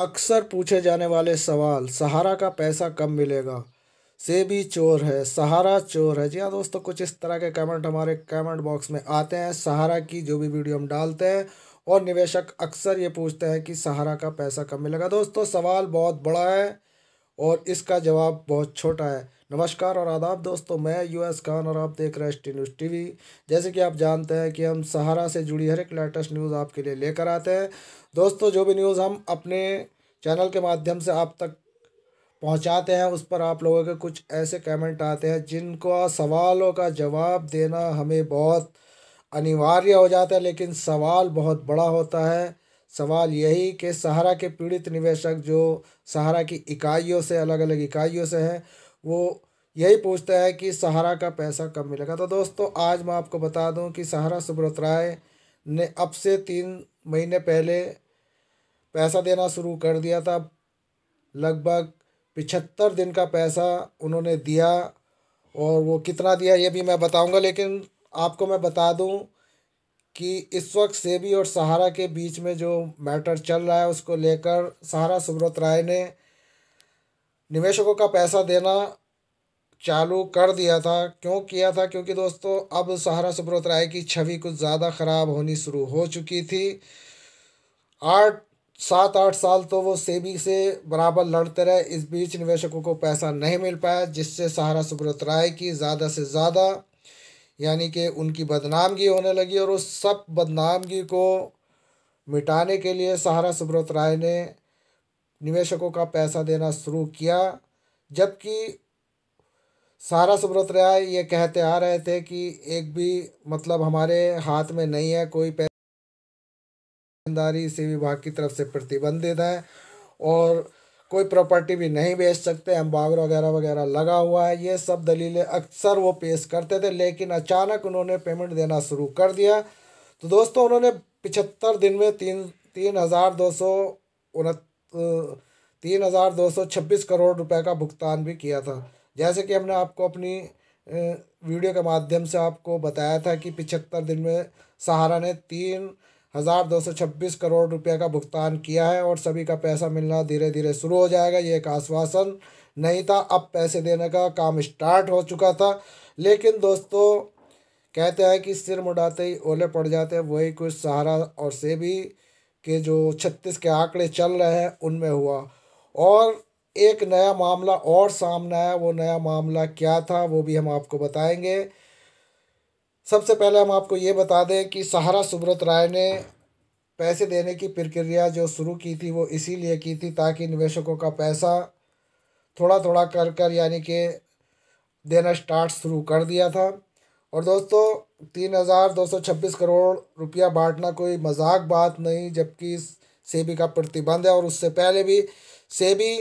अक्सर पूछे जाने वाले सवाल सहारा का पैसा कब मिलेगा से भी चोर है सहारा चोर है जी हाँ दोस्तों कुछ इस तरह के कमेंट हमारे कमेंट बॉक्स में आते हैं सहारा की जो भी वीडियो हम डालते हैं और निवेशक अक्सर ये पूछते हैं कि सहारा का पैसा कब मिलेगा दोस्तों सवाल बहुत बड़ा है और इसका जवाब बहुत छोटा है नमस्कार और आदाब दोस्तों मैं यूएस खान और आप देख रहे हैं एस न्यूज़ वी जैसे कि आप जानते हैं कि हम सहारा से जुड़ी हर एक लेटेस्ट न्यूज़ आपके लिए लेकर आते हैं दोस्तों जो भी न्यूज़ हम अपने चैनल के माध्यम से आप तक पहुंचाते हैं उस पर आप लोगों के कुछ ऐसे कमेंट आते हैं जिनको सवालों का जवाब देना हमें बहुत अनिवार्य हो जाता है लेकिन सवाल बहुत बड़ा होता है सवाल यही कि सहारा के पीड़ित निवेशक जो सहारा की इकाइयों से अलग अलग इकाइयों से हैं वो यही पूछता है कि सहारा का पैसा कब मिलेगा तो दोस्तों आज मैं आपको बता दूं कि सहारा सुब्रत राय ने अब से तीन महीने पहले पैसा देना शुरू कर दिया था लगभग पिछहत्तर दिन का पैसा उन्होंने दिया और वो कितना दिया ये भी मैं बताऊंगा लेकिन आपको मैं बता दूं कि इस वक्त सेबी और सहारा के बीच में जो मैटर चल रहा है उसको लेकर सहारा सुब्रत राय ने निवेशकों का पैसा देना चालू कर दिया था क्यों किया था क्योंकि दोस्तों अब सहारा सुब्रत राय की छवि कुछ ज़्यादा ख़राब होनी शुरू हो चुकी थी आठ सात आठ साल तो वो सेबी से बराबर लड़ते रहे इस बीच निवेशकों को पैसा नहीं मिल पाया जिससे सहारा सुब्रत राय की ज़्यादा से ज़्यादा यानी कि उनकी बदनामगी होने लगी और उस सब बदनामगी को मिटाने के लिए सहारा सुब्रत राय ने निवेशकों का पैसा देना शुरू किया जबकि सारा सुब्रत राय ये कहते आ रहे थे कि एक भी मतलब हमारे हाथ में नहीं है कोई पैसेदारी इसी विभाग की तरफ से प्रतिबंधित है और कोई प्रॉपर्टी भी नहीं बेच सकते एम्बागर वगैरह वगैरह लगा हुआ है ये सब दलीलें अक्सर वो पेश करते थे लेकिन अचानक उन्होंने पेमेंट देना शुरू कर दिया तो दोस्तों उन्होंने पिछहत्तर दिन में तीन तीन हज़ार दो सौ उनत तीन हज़ार दो सौ छब्बीस करोड़ रुपए का भुगतान भी किया था जैसे कि हमने आपको अपनी वीडियो के माध्यम से आपको बताया था कि पिछहत्तर दिन में सहारा ने तीन हज़ार दो सौ छब्बीस करोड़ रुपए का भुगतान किया है और सभी का पैसा मिलना धीरे धीरे शुरू हो जाएगा ये एक आश्वासन नहीं था अब पैसे देने का काम स्टार्ट हो चुका था लेकिन दोस्तों कहते हैं कि सिर मुड़ाते ही ओले पड़ जाते हैं वही कुछ सहारा और से भी के जो छत्तीस के आंकड़े चल रहे हैं उनमें हुआ और एक नया मामला और सामने आया वो नया मामला क्या था वो भी हम आपको बताएंगे सबसे पहले हम आपको ये बता दें कि सहारा सुब्रत राय ने पैसे देने की प्रक्रिया जो शुरू की थी वो इसीलिए की थी ताकि निवेशकों का पैसा थोड़ा थोड़ा कर कर यानी कि देना स्टार्ट शुरू कर दिया था और दोस्तों तीन हज़ार दो सौ छब्बीस करोड़ रुपया बांटना कोई मजाक बात नहीं जबकि सेबी का प्रतिबंध है और उससे पहले भी सेबी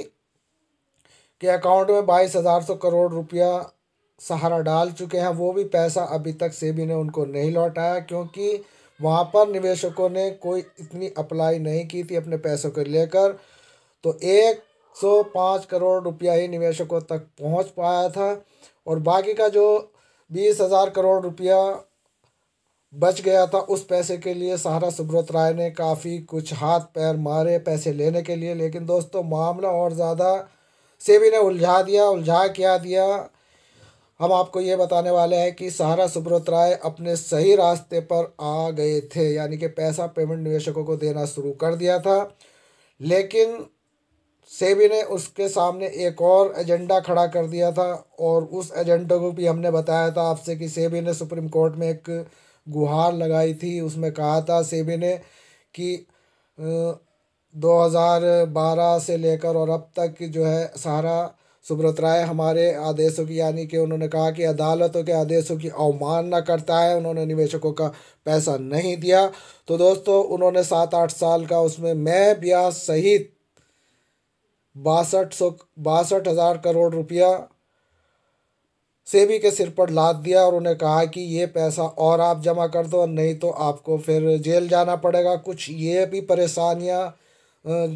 के अकाउंट में बाईस हज़ार सौ करोड़ रुपया सहारा डाल चुके हैं वो भी पैसा अभी तक सेबी ने उनको नहीं लौटाया क्योंकि वहाँ पर निवेशकों ने कोई इतनी अप्लाई नहीं की थी अपने पैसों को लेकर तो एक सौ पाँच करोड़ रुपया ही निवेशकों तक पहुँच पाया था और बाकी का जो बीस हज़ार करोड़ रुपया बच गया था उस पैसे के लिए सहारा सुब्रत राय ने काफ़ी कुछ हाथ पैर मारे पैसे लेने के लिए लेकिन दोस्तों मामला और ज़्यादा सेबी ने उलझा दिया उलझा क्या दिया हम आपको ये बताने वाले हैं कि सहारा सुब्रत राय अपने सही रास्ते पर आ गए थे यानी कि पैसा पेमेंट निवेशकों को देना शुरू कर दिया था लेकिन सेबी ने उसके सामने एक और एजेंडा खड़ा कर दिया था और उस एजेंडा को भी हमने बताया था आपसे कि सेबी ने सुप्रीम कोर्ट में एक गुहार लगाई थी उसमें कहा था सेबी ने कि दो हज़ार बारह से लेकर और अब तक जो है सारा सुब्रत राय हमारे आदेशों की यानी कि उन्होंने कहा कि अदालतों के आदेशों की अवमानना करता है उन्होंने निवेशकों का पैसा नहीं दिया तो दोस्तों उन्होंने सात आठ साल का उसमें मैं ब्याज सहित बासठ सौ बासठ हज़ार करोड़ रुपया सेबी के सिर पर लाद दिया और उन्हें कहा कि ये पैसा और आप जमा कर दो नहीं तो आपको फिर जेल जाना पड़ेगा कुछ ये भी परेशानियाँ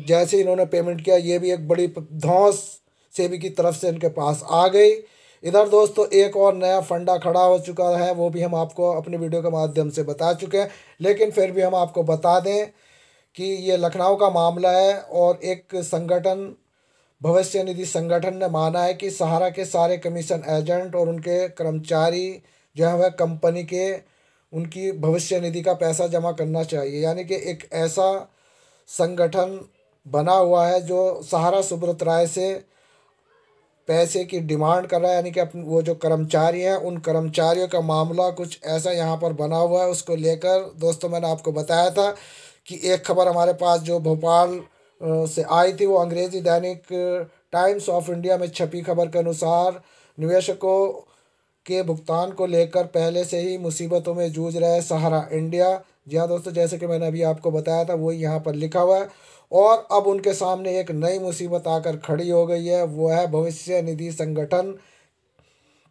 जैसे इन्होंने पेमेंट किया ये भी एक बड़ी धौस सेबी की तरफ से इनके पास आ गई इधर दोस्तों एक और नया फंडा खड़ा हो चुका है वो भी हम आपको अपने वीडियो के माध्यम से बता चुके हैं लेकिन फिर भी हम आपको बता दें कि ये लखनऊ का मामला है और एक संगठन भविष्य निधि संगठन ने माना है कि सहारा के सारे कमीशन एजेंट और उनके कर्मचारी जो है वह कंपनी के उनकी भविष्य निधि का पैसा जमा करना चाहिए यानी कि एक ऐसा संगठन बना हुआ है जो सहारा सुब्रत राय से पैसे की डिमांड कर रहा है यानी कि अपने वो जो कर्मचारी हैं उन कर्मचारियों का मामला कुछ ऐसा यहाँ पर बना हुआ है उसको लेकर दोस्तों मैंने आपको बताया था कि एक खबर हमारे पास जो भोपाल से आई थी वो अंग्रेजी दैनिक टाइम्स ऑफ इंडिया में छपी खबर के अनुसार निवेशकों के भुगतान को लेकर पहले से ही मुसीबतों में जूझ रहे सहारा इंडिया जी हाँ दोस्तों जैसे कि मैंने अभी आपको बताया था वो यहाँ पर लिखा हुआ है और अब उनके सामने एक नई मुसीबत आकर खड़ी हो गई है वो है भविष्य निधि संगठन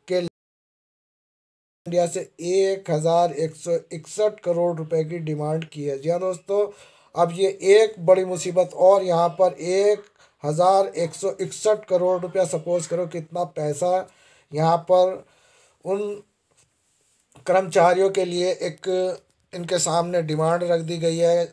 के इंडिया से एक हज़ार एक सौ इकसठ करोड़ रुपए की डिमांड की है जी हाँ दोस्तों अब ये एक बड़ी मुसीबत और यहाँ पर एक हज़ार एक सौ इकसठ करोड़ रुपया सपोज करो कितना पैसा यहाँ पर उन कर्मचारियों के लिए एक इनके सामने डिमांड रख दी गई है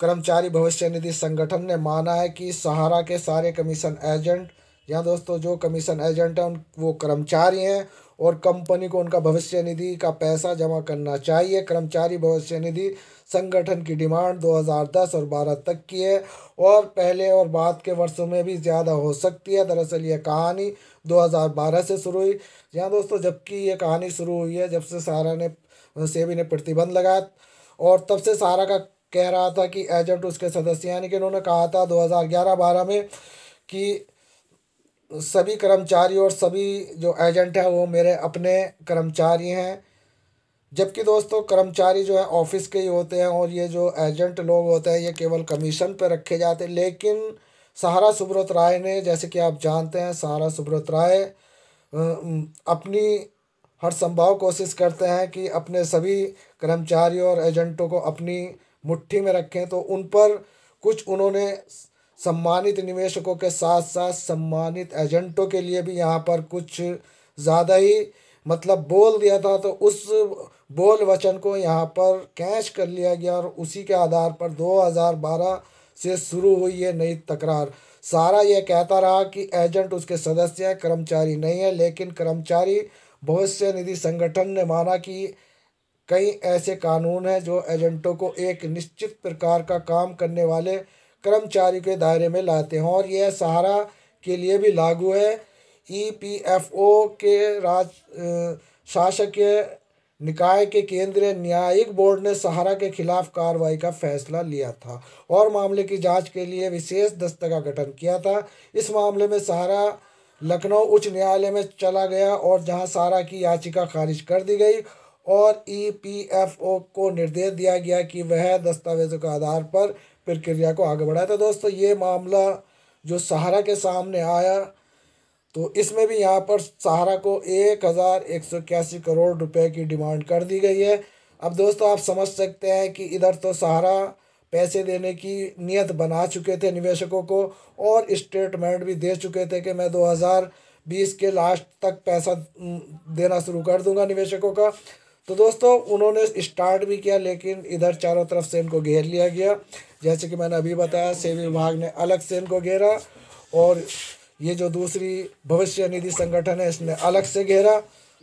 कर्मचारी भविष्य निधि संगठन ने माना है कि सहारा के सारे कमीशन एजेंट या दोस्तों जो कमीशन एजेंट हैं उन वो कर्मचारी हैं और कंपनी को उनका भविष्य निधि का पैसा जमा करना चाहिए कर्मचारी भविष्य निधि संगठन की डिमांड 2010 और 12 तक की है और पहले और बाद के वर्षों में भी ज़्यादा हो सकती है दरअसल यह कहानी 2012 से शुरू हुई यहाँ दोस्तों जबकि ये कहानी शुरू हुई है जब से सारा ने सेबी ने प्रतिबंध लगाया और तब से सारा का कह रहा था कि एजेंट उसके सदस्य यानी कि उन्होंने कहा था दो हज़ार में कि सभी कर्मचारी और सभी जो एजेंट हैं वो मेरे अपने कर्मचारी हैं जबकि दोस्तों कर्मचारी जो है ऑफिस के ही होते हैं और ये जो एजेंट लोग होते हैं ये केवल कमीशन पर रखे जाते हैं लेकिन सहारा सुब्रत राय ने जैसे कि आप जानते हैं सहारा सुब्रत राय अपनी हर संभव कोशिश करते हैं कि अपने सभी कर्मचारियों और एजेंटों को अपनी मुट्ठी में रखें तो उन पर कुछ उन्होंने सम्मानित निवेशकों के साथ साथ सम्मानित एजेंटों के लिए भी यहाँ पर कुछ ज़्यादा ही मतलब बोल दिया था तो उस बोल वचन को यहाँ पर कैच कर लिया गया और उसी के आधार पर 2012 से शुरू हुई ये नई तकरार सारा यह कहता रहा कि एजेंट उसके सदस्य हैं कर्मचारी नहीं है लेकिन कर्मचारी बहुत से निधि संगठन ने माना कि कई ऐसे कानून हैं जो एजेंटों को एक निश्चित प्रकार का काम करने वाले कर्मचारी के दायरे में लाते हैं और यह सहारा के लिए भी लागू है ई पी एफ ओ के राज शासकीय निकाय के केंद्रीय न्यायिक बोर्ड ने सहारा के खिलाफ कार्रवाई का फैसला लिया था और मामले की जांच के लिए विशेष दस्ते का गठन किया था इस मामले में सहारा लखनऊ उच्च न्यायालय में चला गया और जहां सहारा की याचिका खारिज कर दी गई और ई पी एफ ओ को निर्देश दिया गया कि वह दस्तावेजों के आधार पर प्रक्रिया को आगे बढ़ाया था तो दोस्तों ये मामला जो सहारा के सामने आया तो इसमें भी यहाँ पर सहारा को एक हज़ार एक सौ इक्यासी करोड़ रुपए की डिमांड कर दी गई है अब दोस्तों आप समझ सकते हैं कि इधर तो सहारा पैसे देने की नियत बना चुके थे निवेशकों को और स्टेटमेंट भी दे चुके थे कि मैं 2020 के लास्ट तक पैसा देना शुरू कर दूंगा निवेशकों का तो दोस्तों उन्होंने स्टार्ट भी किया लेकिन इधर चारों तरफ से इनको घेर लिया गया जैसे कि मैंने अभी बताया सेवी विभाग ने अलग से इनको घेरा और ये जो दूसरी भविष्य निधि संगठन है इसने अलग से घेरा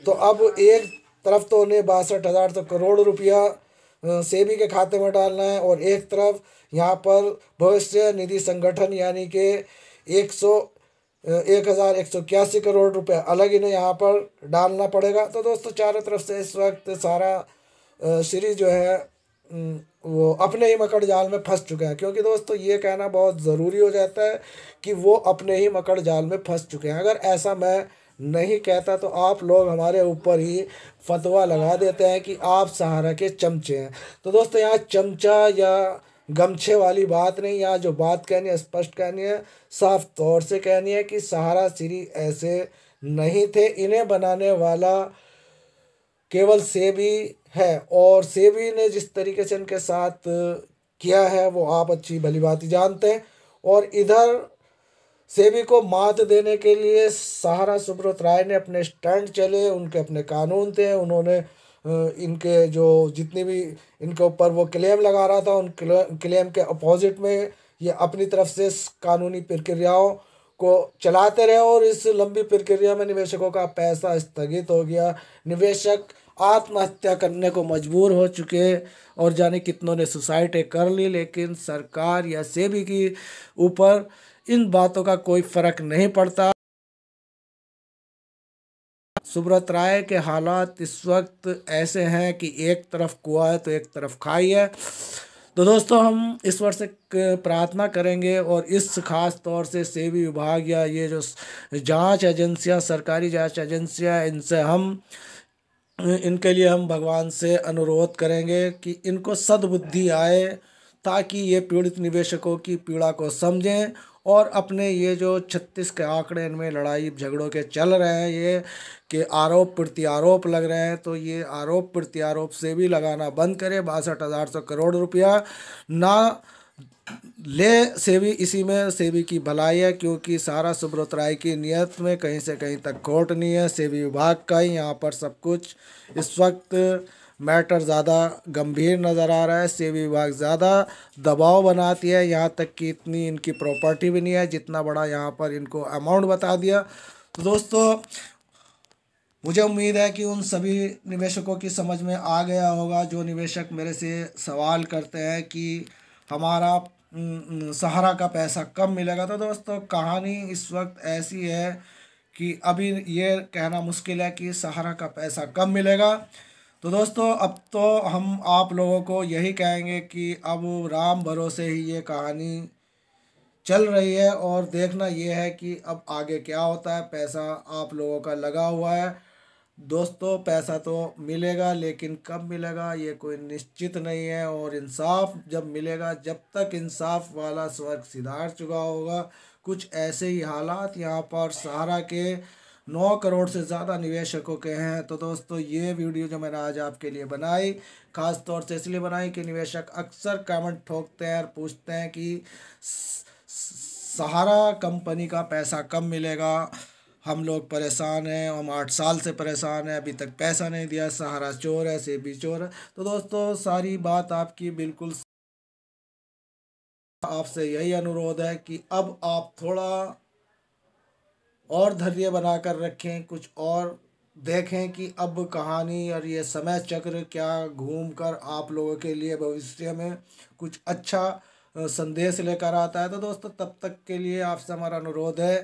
तो अब एक तरफ तो उन्हें बासठ हज़ार तो करोड़ रुपया सेबी के खाते में डालना है और एक तरफ यहाँ पर भविष्य निधि संगठन यानी कि एक सौ एक हज़ार एक सौ इक्यासी करोड़ रुपए अलग इन्हें यहाँ पर डालना पड़ेगा तो दोस्तों चारों तरफ से इस वक्त सारा श्री जो है वो अपने ही मकड़ जाल में फंस चुका है क्योंकि दोस्तों ये कहना बहुत ज़रूरी हो जाता है कि वो अपने ही मकड़ जाल में फंस चुके हैं अगर ऐसा मैं नहीं कहता तो आप लोग हमारे ऊपर ही फतवा लगा देते हैं कि आप सहारा के चमचे हैं तो दोस्तों यहाँ चमचा या गमछे वाली बात नहीं यहाँ जो बात कहनी है स्पष्ट कहनी है साफ तौर से कहनी है कि सहारा सीरी ऐसे नहीं थे इन्हें बनाने वाला केवल सेबी है और सेबी ने जिस तरीके से इनके साथ किया है वो आप अच्छी भली बात जानते हैं और इधर सेबी को मात देने के लिए सहारा सुब्रत राय ने अपने स्टंट चले उनके अपने कानून थे उन्होंने इनके जो जितने भी इनके ऊपर वो क्लेम लगा रहा था उन क्लेम के अपोजिट में ये अपनी तरफ से कानूनी प्रक्रियाओं को चलाते रहे और इस लंबी प्रक्रिया में निवेशकों का पैसा स्थगित हो गया निवेशक आत्महत्या करने को मजबूर हो चुके और जाने कितनों ने सुसाइड कर ली लेकिन सरकार या सेबी की ऊपर इन बातों का कोई फ़र्क नहीं पड़ता सुब्रत राय के हालात इस वक्त ऐसे हैं कि एक तरफ कुआ है तो एक तरफ खाई है तो दोस्तों हम इस वर्ष प्रार्थना करेंगे और इस खास तौर से सेवी विभाग या ये जो जांच एजेंसियां सरकारी जांच एजेंसियां इनसे हम इनके लिए हम भगवान से अनुरोध करेंगे कि इनको सद्बुद्धि आए ताकि ये पीड़ित निवेशकों की पीड़ा को समझें और अपने ये जो छत्तीस के आंकड़े इनमें लड़ाई झगड़ों के चल रहे हैं ये कि आरोप प्रत्यारोप लग रहे हैं तो ये आरोप प्रत्यारोप से भी लगाना बंद करें बासठ हज़ार सौ करोड़ रुपया ना ले सेवी इसी में सेवी की भलाई है क्योंकि सारा सुब्रत राय की नियत में कहीं से कहीं तक खोट नहीं है सेवी विभाग का ही यहाँ पर सब कुछ इस वक्त मैटर ज़्यादा गंभीर नज़र आ रहा है सेवी विभाग ज़्यादा दबाव बनाती है यहाँ तक कि इतनी इनकी प्रॉपर्टी भी नहीं है जितना बड़ा यहाँ पर इनको अमाउंट बता दिया तो दोस्तों मुझे उम्मीद है कि उन सभी निवेशकों की समझ में आ गया होगा जो निवेशक मेरे से सवाल करते हैं कि हमारा सहारा का पैसा कब मिलेगा तो दोस्तों कहानी इस वक्त ऐसी है कि अभी ये कहना मुश्किल है कि सहारा का पैसा कब मिलेगा तो दोस्तों अब तो हम आप लोगों को यही कहेंगे कि अब राम भरोसे ही ये कहानी चल रही है और देखना ये है कि अब आगे क्या होता है पैसा आप लोगों का लगा हुआ है दोस्तों पैसा तो मिलेगा लेकिन कब मिलेगा ये कोई निश्चित नहीं है और इंसाफ जब मिलेगा जब तक इंसाफ वाला स्वर्ग सिधार चुका होगा कुछ ऐसे ही हालात यहाँ पर सहारा के नौ करोड़ से ज़्यादा निवेशकों के हैं तो दोस्तों ये वीडियो जो मैंने आज आपके लिए बनाई ख़ास तौर से इसलिए बनाई कि निवेशक अक्सर कमेंट ठोकते हैं और पूछते हैं कि सहारा कंपनी का पैसा कम मिलेगा हम लोग परेशान हैं हम आठ साल से परेशान हैं अभी तक पैसा नहीं दिया सहारा चोर है से भी चोर है तो दोस्तों सारी बात आपकी बिल्कुल आपसे यही अनुरोध है कि अब आप थोड़ा और धैर्य बना कर रखें कुछ और देखें कि अब कहानी और ये समय चक्र क्या घूम कर आप लोगों के लिए भविष्य में कुछ अच्छा संदेश लेकर आता है तो दोस्तों तब तक के लिए आपसे हमारा अनुरोध है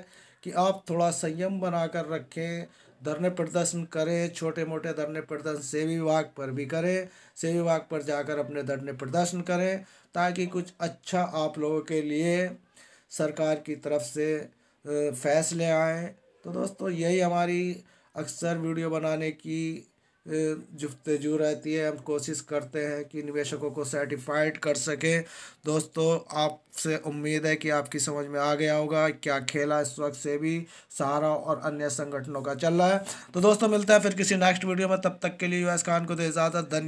कि आप थोड़ा संयम बना कर रखें धरने प्रदर्शन करें छोटे मोटे धरने प्रदर्शन सेवी विभाग पर भी करें सेवी विभाग पर जाकर अपने धरने प्रदर्शन करें ताकि कुछ अच्छा आप लोगों के लिए सरकार की तरफ से फैसले आएँ तो दोस्तों यही हमारी अक्सर वीडियो बनाने की जुफ्तजू रहती है हम कोशिश करते हैं कि निवेशकों को सर्टिफाइड कर सकें दोस्तों आपसे उम्मीद है कि आपकी समझ में आ गया होगा क्या खेला इस वक्त से भी सहारा और अन्य संगठनों का चल रहा है तो दोस्तों मिलता है फिर किसी नेक्स्ट वीडियो में तब तक के लिए यूएस खान को तो इजाज़त धन्यवाद